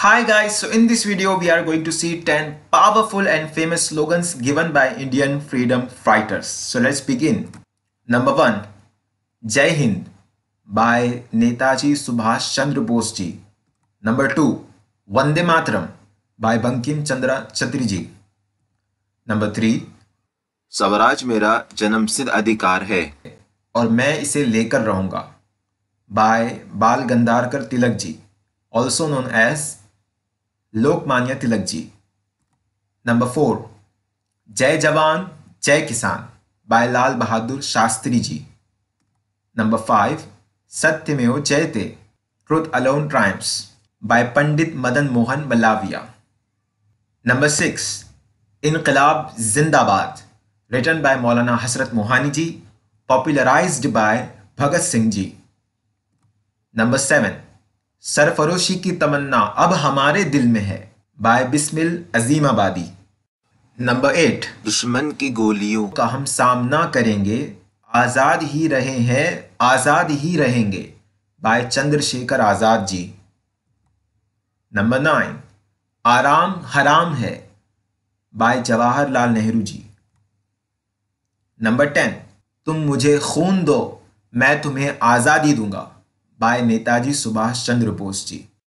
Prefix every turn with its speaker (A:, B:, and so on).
A: Hi guys, so in this video we are going to see 10 powerful and famous slogans given by Indian freedom fighters. So let's begin. Number 1. Jai Hind by Netaji Subhash Chandra Bose ji. Number 2. Vande Matram by Bankim Chandra Chatri ji. Number 3. Savaraj Mera Janam Sid Adhikar Hai और Main इसे Lekar Rahunga by Bal Gangadhar Tilak ji. Also known as Lokmanya Tilak ji number four जय जवान जय किसान by Lal Bahadur Shastri ji number five सत्यमेव जयते truth alone triumphs by Pandit Madan Mohan Malaviya number six इनकलाब जिंदाबाद written by Maulana Hasrat Mohani ji popularised by Bhagat Singh ji number seven सरफरोशी की तमन्ना अब हमारे दिल में है बाय बिस्मिल अजीम आबादी नंबर एट दुश्मन की गोलियों का हम सामना करेंगे आज़ाद ही रहे हैं आज़ाद ही रहेंगे by Chandrashekhar Azad ji number nine आराम हराम है by Jawaharlal Nehru ji number ten तुम मुझे खून दो मैं तुम्हें आज़ादी दूंगा बाय नेताजी सुभाष चंद्र बोस जी